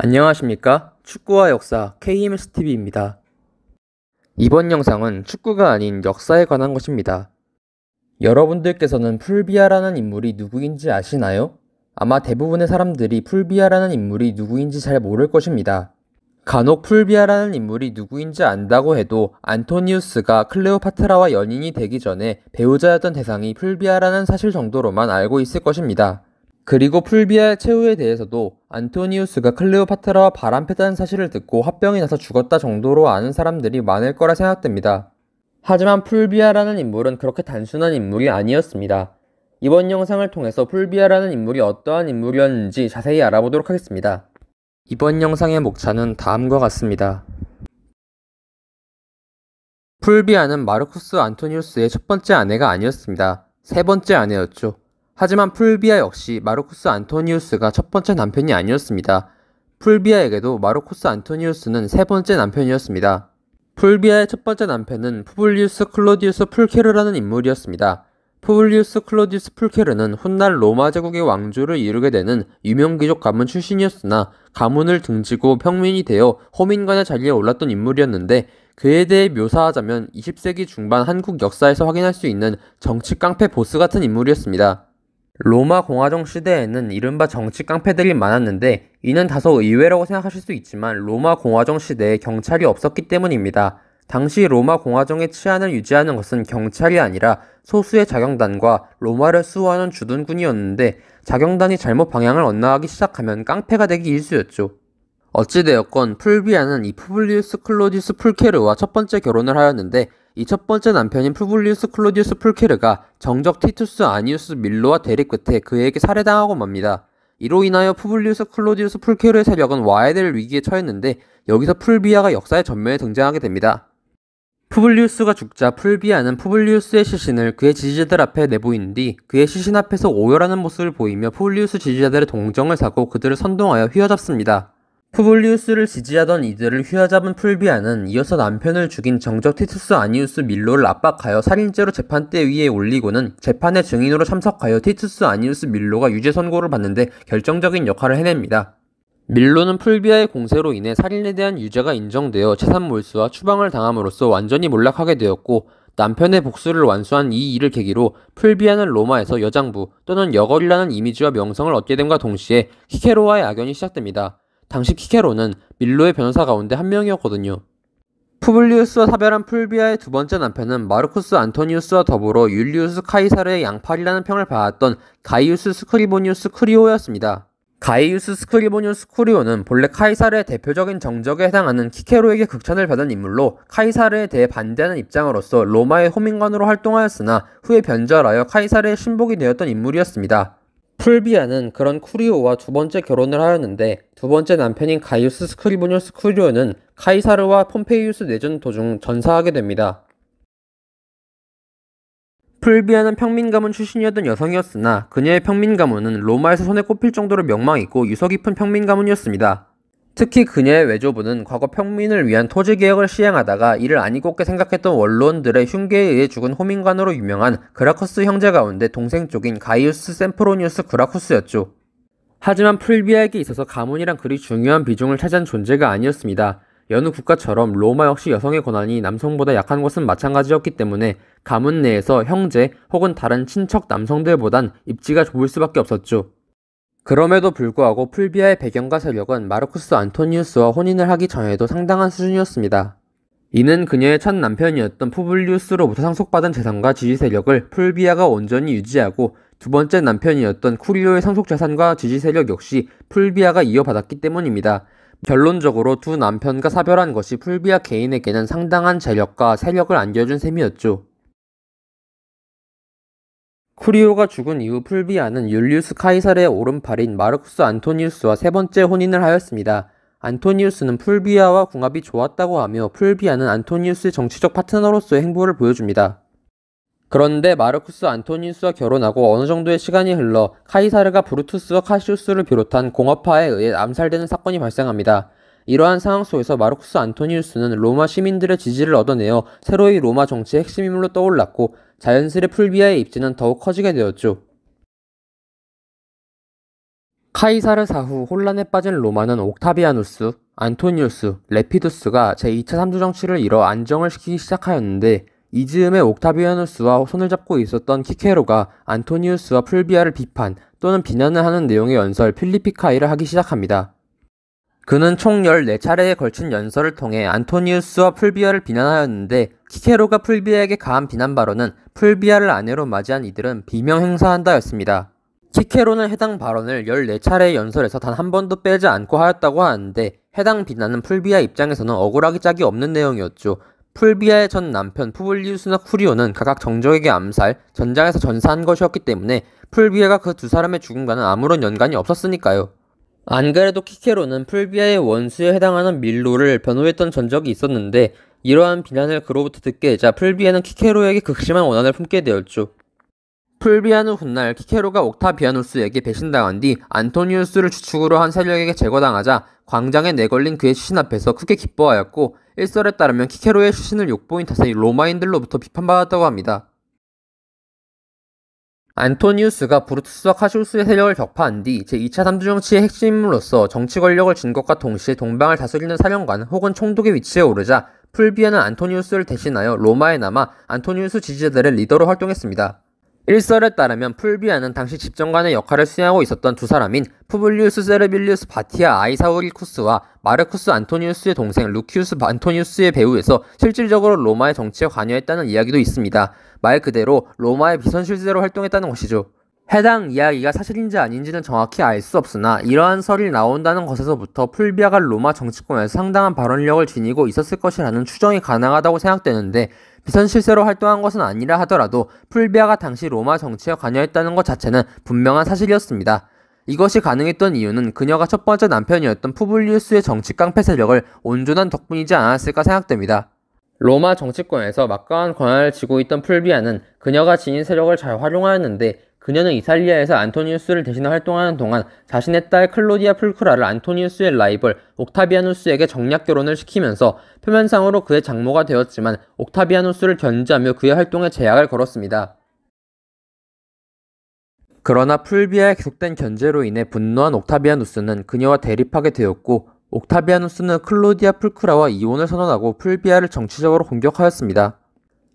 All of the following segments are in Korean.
안녕하십니까? 축구와 역사 KMSTV입니다. 이번 영상은 축구가 아닌 역사에 관한 것입니다. 여러분들께서는 풀비아라는 인물이 누구인지 아시나요? 아마 대부분의 사람들이 풀비아라는 인물이 누구인지 잘 모를 것입니다. 간혹 풀비아라는 인물이 누구인지 안다고 해도 안토니우스가 클레오파트라와 연인이 되기 전에 배우자였던 대상이 풀비아라는 사실 정도로만 알고 있을 것입니다. 그리고 풀비아의 최후에 대해서도 안토니우스가 클레오파트라와 바람폈다는 사실을 듣고 합병이 나서 죽었다 정도로 아는 사람들이 많을 거라 생각됩니다. 하지만 풀비아라는 인물은 그렇게 단순한 인물이 아니었습니다. 이번 영상을 통해서 풀비아라는 인물이 어떠한 인물이었는지 자세히 알아보도록 하겠습니다. 이번 영상의 목차는 다음과 같습니다. 풀비아는 마르쿠스 안토니우스의 첫 번째 아내가 아니었습니다. 세 번째 아내였죠. 하지만 풀비아 역시 마르쿠스 안토니우스가 첫 번째 남편이 아니었습니다. 풀비아에게도 마르쿠스 안토니우스는 세 번째 남편이었습니다. 풀비아의 첫 번째 남편은 푸블리우스 클로디우스 풀케르라는 인물이었습니다. 푸블리우스 클로디우스 풀케르는 훗날 로마 제국의 왕조를 이루게 되는 유명 귀족 가문 출신이었으나 가문을 등지고 평민이 되어 호민관의 자리에 올랐던 인물이었는데 그에 대해 묘사하자면 20세기 중반 한국 역사에서 확인할 수 있는 정치 깡패 보스 같은 인물이었습니다. 로마 공화정 시대에는 이른바 정치 깡패들이 많았는데 이는 다소 의외라고 생각하실 수 있지만 로마 공화정 시대에 경찰이 없었기 때문입니다. 당시 로마 공화정의 치안을 유지하는 것은 경찰이 아니라 소수의 자경단과 로마를 수호하는 주둔군이었는데 자경단이 잘못 방향을 엇나하기 시작하면 깡패가 되기 일쑤였죠. 어찌되었건 풀비아는 이 푸블리우스 클로디스 풀케르와 첫 번째 결혼을 하였는데 이첫 번째 남편인 푸블리우스 클로디우스 풀케르가 정적 티투스 아니우스 밀로와 대립 끝에 그에게 살해당하고 맙니다. 이로 인하여 푸블리우스 클로디우스 풀케르의 세력은 와야 될 위기에 처했는데 여기서 풀비아가 역사의 전면에 등장하게 됩니다. 푸블리우스가 죽자 풀비아는 푸블리우스의 시신을 그의 지지자들 앞에 내보인 뒤 그의 시신 앞에서 오열하는 모습을 보이며 푸블리우스 지지자들의 동정을 사고 그들을 선동하여 휘어잡습니다. 푸블리우스를 지지하던 이들을 휘어잡은 풀비아는 이어서 남편을 죽인 정적 티투스 아니우스 밀로를 압박하여 살인죄로 재판대 위에 올리고는 재판의 증인으로 참석하여 티투스 아니우스 밀로가 유죄 선고를 받는데 결정적인 역할을 해냅니다. 밀로는 풀비아의 공세로 인해 살인에 대한 유죄가 인정되어 재산 몰수와 추방을 당함으로써 완전히 몰락하게 되었고 남편의 복수를 완수한 이 일을 계기로 풀비아는 로마에서 여장부 또는 여걸이라는 이미지와 명성을 얻게 됨과 동시에 히케로와의 악연이 시작됩니다. 당시 키케로는 밀로의 변호사 가운데 한 명이었거든요. 푸블리우스와 사별한 풀비아의 두 번째 남편은 마르쿠스 안토니우스와 더불어 율리우스 카이사르의 양팔이라는 평을 받았던 가이우스 스크리보니우스 크리오였습니다. 가이우스 스크리보니우스 크리오는 본래 카이사르의 대표적인 정적에 해당하는 키케로에게 극찬을 받은 인물로 카이사르에 대해 반대하는 입장으로서 로마의 호민관으로 활동하였으나 후에 변절하여 카이사르의 신복이 되었던 인물이었습니다. 풀비아는 그런 쿠리오와 두 번째 결혼을 하였는데 두 번째 남편인 가이우스 스크리보뉴스 쿠리오는 카이사르와 폼페이우스 내전 도중 전사하게 됩니다. 풀비아는 평민 가문 출신이었던 여성이었으나 그녀의 평민 가문은 로마에서 손에 꼽힐 정도로 명망 있고 유서 깊은 평민 가문이었습니다. 특히 그녀의 외조부는 과거 평민을 위한 토지개혁을 시행하다가 이를 아니꼽게 생각했던 원론들의 흉계에 의해 죽은 호민관으로 유명한 그라쿠스 형제 가운데 동생 쪽인 가이우스 샘프로니우스 그라쿠스였죠. 하지만 풀비아에게 있어서 가문이란 그리 중요한 비중을 차지한 존재가 아니었습니다. 여느 국가처럼 로마 역시 여성의 권한이 남성보다 약한 것은 마찬가지였기 때문에 가문 내에서 형제 혹은 다른 친척 남성들보단 입지가 좋을 수밖에 없었죠. 그럼에도 불구하고 풀비아의 배경과 세력은 마르쿠스 안토니우스와 혼인을 하기 전에도 상당한 수준이었습니다. 이는 그녀의 첫 남편이었던 푸블리우스로부터 상속받은 재산과 지지 세력을 풀비아가 온전히 유지하고 두 번째 남편이었던 쿠리오의 상속 재산과 지지 세력 역시 풀비아가 이어받았기 때문입니다. 결론적으로 두 남편과 사별한 것이 풀비아 개인에게는 상당한 재력과 세력을 안겨준 셈이었죠. 쿠리오가 죽은 이후 풀비아는 율리우스 카이사르의 오른팔인 마르쿠스 안토니우스와 세 번째 혼인을 하였습니다. 안토니우스는 풀비아와 궁합이 좋았다고 하며 풀비아는 안토니우스의 정치적 파트너로서의 행보를 보여줍니다. 그런데 마르쿠스 안토니우스와 결혼하고 어느 정도의 시간이 흘러 카이사르가 브루투스와 카시우스를 비롯한 공업파에 의해 암살되는 사건이 발생합니다. 이러한 상황 속에서 마르쿠스 안토니우스는 로마 시민들의 지지를 얻어내어 새로이 로마 정치의 핵심 인물로 떠올랐고 자연스레 풀비아의 입지는 더욱 커지게 되었죠. 카이사르 사후 혼란에 빠진 로마는 옥타비아누스, 안토니우스, 레피두스가 제2차 삼두 정치를 이뤄 안정을 시키기 시작하였는데 이 즈음에 옥타비아누스와 손을 잡고 있었던 키케로가 안토니우스와 풀비아를 비판 또는 비난을 하는 내용의 연설 필리피카이를 하기 시작합니다. 그는 총 14차례에 걸친 연설을 통해 안토니우스와 풀비아를 비난하였는데 키케로가 풀비아에게 가한 비난 발언은 풀비아를 아내로 맞이한 이들은 비명 행사한다였습니다. 키케로는 해당 발언을 14차례의 연설에서 단 한 번도 빼지 않고 하였다고 하는데 해당 비난은 풀비아 입장에서는 억울하기 짝이 없는 내용이었죠. 풀비아의 전 남편 푸블리우스나 쿠리오는 각각 정적에게 암살, 전장에서 전사한 것이었기 때문에 풀비아가 그 두 사람의 죽음과는 아무런 연관이 없었으니까요. 안 그래도 키케로는 풀비아의 원수에 해당하는 밀로를 변호했던 전적이 있었는데 이러한 비난을 그로부터 듣게 되자 풀비아는 키케로에게 극심한 그 원한을 품게 되었죠. 풀비아는 훗날 키케로가 옥타비아누스에게 배신당한 뒤 안토니우스를 주축으로 한 세력에게 제거당하자 광장에 내걸린 그의 시신 앞에서 크게 기뻐하였고 일설에 따르면 키케로의 시신을 욕보인 탓에 로마인들로부터 비판받았다고 합니다. 안토니우스가 브루투스와 카시우스 세력을 격파한 뒤 제2차 삼두정치의 핵심으로서 정치 권력을 쥔 것과 동시에 동방을 다스리는 사령관 혹은 총독의 위치에 오르자 풀비아는 안토니우스를 대신하여 로마에 남아 안토니우스 지지자들의 리더로 활동했습니다. 일설에 따르면 풀비아는 당시 집정관의 역할을 수행하고 있었던 두 사람인 푸블리우스 세르빌리우스 바티아 아이사우리쿠스와 마르쿠스 안토니우스의 동생 루키우스 안토니우스의 배우에서 실질적으로 로마의 정치에 관여했다는 이야기도 있습니다. 말 그대로 로마의 비선실세로 활동했다는 것이죠. 해당 이야기가 사실인지 아닌지는 정확히 알 수 없으나 이러한 설이 나온다는 것에서부터 풀비아가 로마 정치권에서 상당한 발언력을 지니고 있었을 것이라는 추정이 가능하다고 생각되는데 비선 실세로 활동한 것은 아니라 하더라도 풀비아가 당시 로마 정치에 관여했다는 것 자체는 분명한 사실이었습니다. 이것이 가능했던 이유는 그녀가 첫 번째 남편이었던 푸블리우스의 정치 깡패 세력을 온전한 덕분이지 않았을까 생각됩니다. 로마 정치권에서 막강한 권한을 쥐고 있던 풀비아는 그녀가 지닌 세력을 잘 활용하였는데 그녀는 이탈리아에서 안토니우스를 대신해 활동하는 동안 자신의 딸 클로디아 풀크라를 안토니우스의 라이벌 옥타비아누스에게 정략 결혼을 시키면서 표면상으로 그의 장모가 되었지만 옥타비아누스를 견제하며 그의 활동에 제약을 걸었습니다. 그러나 풀비아의 계속된 견제로 인해 분노한 옥타비아누스는 그녀와 대립하게 되었고 옥타비아누스는 클로디아 풀크라와 이혼을 선언하고 풀비아를 정치적으로 공격하였습니다.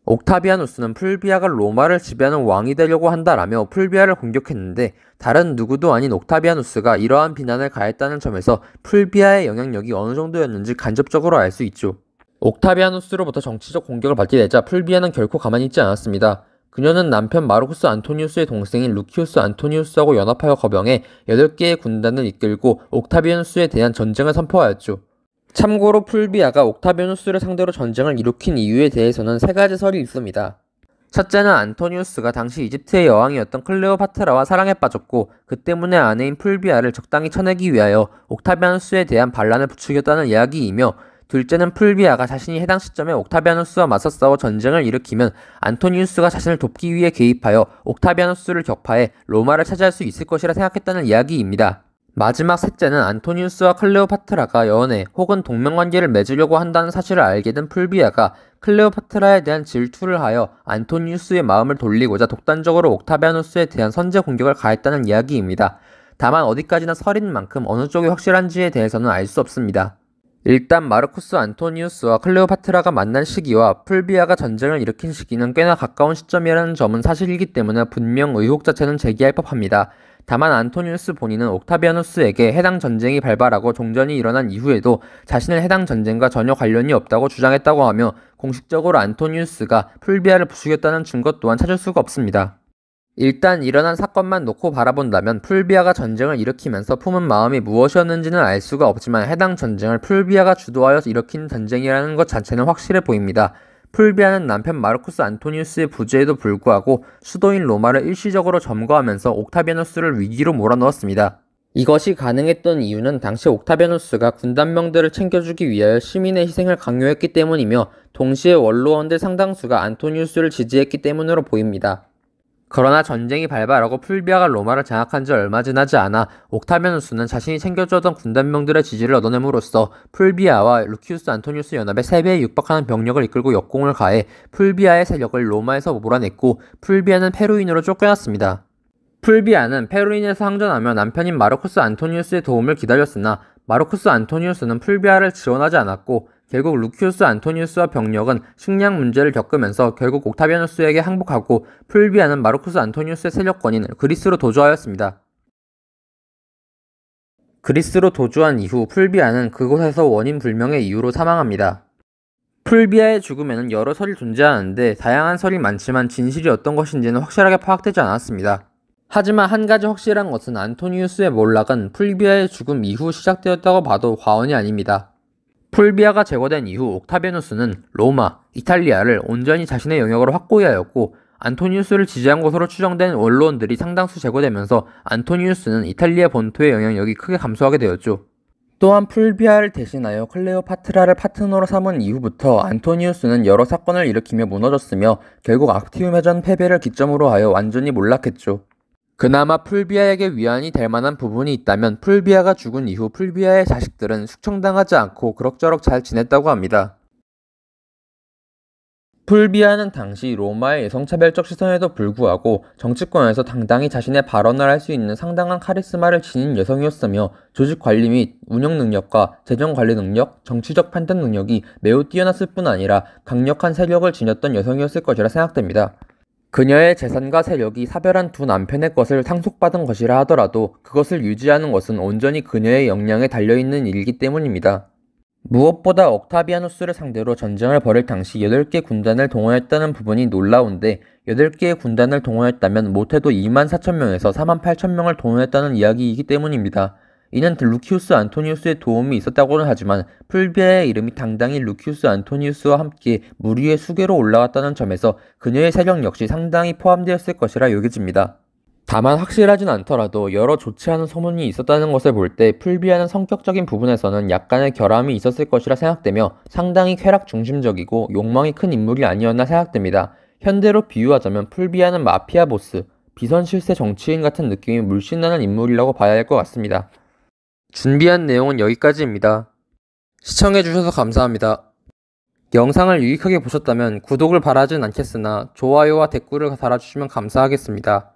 옥타비아누스는 풀비아가 로마를 지배하는 왕이 되려고 한다라며 풀비아를 공격했는데 다른 누구도 아닌 옥타비아누스가 이러한 비난을 가했다는 점에서 풀비아의 영향력이 어느 정도였는지 간접적으로 알 수 있죠. 옥타비아누스로부터 정치적 공격을 받게 되자 풀비아는 결코 가만히 있지 않았습니다. 그녀는 남편 마르쿠스 안토니우스의 동생인 루키우스 안토니우스하고 연합하여 거병해 8개의 군단을 이끌고 옥타비아누스에 대한 전쟁을 선포하였죠. 참고로 풀비아가 옥타비누스를 상대로 전쟁을 일으킨 이유에 대해서는 세 가지 설이 있습니다. 첫째는 안토니우스가 당시 이집트의 여왕이었던 클레오파트라와 사랑에 빠졌고 그 때문에 아내인 풀비아를 적당히 쳐내기 위하여 옥타비아누스에 대한 반란을 부추겼다는 이야기이며 둘째는 풀비아가 자신이 해당 시점에 옥타비아누스와 맞서 싸워 전쟁을 일으키면 안토니우스가 자신을 돕기 위해 개입하여 옥타비아누스를 격파해 로마를 차지할 수 있을 것이라 생각했다는 이야기입니다. 마지막 셋째는 안토니우스와 클레오파트라가 연애 혹은 동맹관계를 맺으려고 한다는 사실을 알게 된 풀비아가 클레오파트라에 대한 질투를 하여 안토니우스의 마음을 돌리고자 독단적으로 옥타비아누스에 대한 선제 공격을 가했다는 이야기입니다. 다만 어디까지나 설인 만큼 어느 쪽이 확실한지에 대해서는 알 수 없습니다. 일단 마르쿠스 안토니우스와 클레오파트라가 만난 시기와 풀비아가 전쟁을 일으킨 시기는 꽤나 가까운 시점이라는 점은 사실이기 때문에 분명 의혹 자체는 제기할 법합니다. 다만 안토니우스 본인은 옥타비아누스에게 해당 전쟁이 발발하고 종전이 일어난 이후에도 자신은 해당 전쟁과 전혀 관련이 없다고 주장했다고 하며 공식적으로 안토니우스가 풀비아를 부추겼다는 증거 또한 찾을 수가 없습니다. 일단 일어난 사건만 놓고 바라본다면 풀비아가 전쟁을 일으키면서 품은 마음이 무엇이었는지는 알 수가 없지만 해당 전쟁을 풀비아가 주도하여 일으킨 전쟁이라는 것 자체는 확실해 보입니다. 풀비아는 남편 마르쿠스 안토니우스의 부재에도 불구하고 수도인 로마를 일시적으로 점거하면서 옥타비아누스를 위기로 몰아넣었습니다. 이것이 가능했던 이유는 당시 옥타비아누스가 군단명들을 챙겨주기 위하여 시민의 희생을 강요했기 때문이며 동시에 원로원들 상당수가 안토니우스를 지지했기 때문으로 보입니다. 그러나 전쟁이 발발하고 풀비아가 로마를 장악한 지 얼마 지나지 않아 옥타비누스는 자신이 챙겨주던 었 군단명들의 지지를 얻어냄으로써 풀비아와 루키우스 안토니우스 연합의 세배에 육박하는 병력을 이끌고 역공을 가해 풀비아의 세력을 로마에서 몰아냈고 풀비아는 페루인으로 쫓겨났습니다. 풀비아는 페루인에서 항전하며 남편인 마르코스 안토니우스의 도움을 기다렸으나 마르코스 안토니우스는 풀비아를 지원하지 않았고 결국 루키우스 안토니우스와 병력은 식량 문제를 겪으면서 결국 옥타비아누스에게 항복하고 풀비아는 마르쿠스 안토니우스의 세력권인 그리스로 도주하였습니다. 그리스로 도주한 이후 풀비아는 그곳에서 원인 불명의 이유로 사망합니다. 풀비아의 죽음에는 여러 설이 존재하는데 다양한 설이 많지만 진실이 어떤 것인지는 확실하게 파악되지 않았습니다. 하지만 한 가지 확실한 것은 안토니우스의 몰락은 풀비아의 죽음 이후 시작되었다고 봐도 과언이 아닙니다. 풀비아가 제거된 이후 옥타비누스는 로마, 이탈리아를 온전히 자신의 영역으로 확고히 하였고 안토니우스를 지지한 것으로 추정된 원로원들이 상당수 제거되면서 안토니우스는 이탈리아 본토의 영향력이 크게 감소하게 되었죠. 또한 풀비아를 대신하여 클레오파트라를 파트너로 삼은 이후부터 안토니우스는 여러 사건을 일으키며 무너졌으며 결국 악티움 해전 패배를 기점으로 하여 완전히 몰락했죠. 그나마 풀비아에게 위안이 될 만한 부분이 있다면 풀비아가 죽은 이후 풀비아의 자식들은 숙청당하지 않고 그럭저럭 잘 지냈다고 합니다. 풀비아는 당시 로마의 여성차별적 시선에도 불구하고 정치권에서 당당히 자신의 발언을 할 수 있는 상당한 카리스마를 지닌 여성이었으며 조직 관리 및 운영 능력과 재정 관리 능력, 정치적 판단 능력이 매우 뛰어났을 뿐 아니라 강력한 세력을 지녔던 여성이었을 것이라 생각됩니다. 그녀의 재산과 세력이 사별한 두 남편의 것을 상속받은 것이라 하더라도 그것을 유지하는 것은 온전히 그녀의 역량에 달려있는 일이기 때문입니다. 무엇보다 옥타비아누스를 상대로 전쟁을 벌일 당시 8개 군단을 동원했다는 부분이 놀라운데 8개의 군단을 동원했다면 못해도 2만 4천 명에서 4만 8천 명을 동원했다는 이야기이기 때문입니다. 이는 루키우스 안토니우스의 도움이 있었다고는 하지만 풀비아의 이름이 당당히 루키우스 안토니우스와 함께 무리의 수계로 올라갔다는 점에서 그녀의 세력 역시 상당히 포함되었을 것이라 여겨집니다. 다만 확실하진 않더라도 여러 좋지 않은 소문이 있었다는 것을 볼 때 풀비아는 성격적인 부분에서는 약간의 결함이 있었을 것이라 생각되며 상당히 쾌락 중심적이고 욕망이 큰 인물이 아니었나 생각됩니다. 현대로 비유하자면 풀비아는 마피아 보스, 비선실세 정치인 같은 느낌이 물씬 나는 인물이라고 봐야 할 것 같습니다. 준비한 내용은 여기까지입니다. 시청해주셔서 감사합니다. 영상을 유익하게 보셨다면 구독을 바라진 않겠으나 좋아요와 댓글을 달아주시면 감사하겠습니다.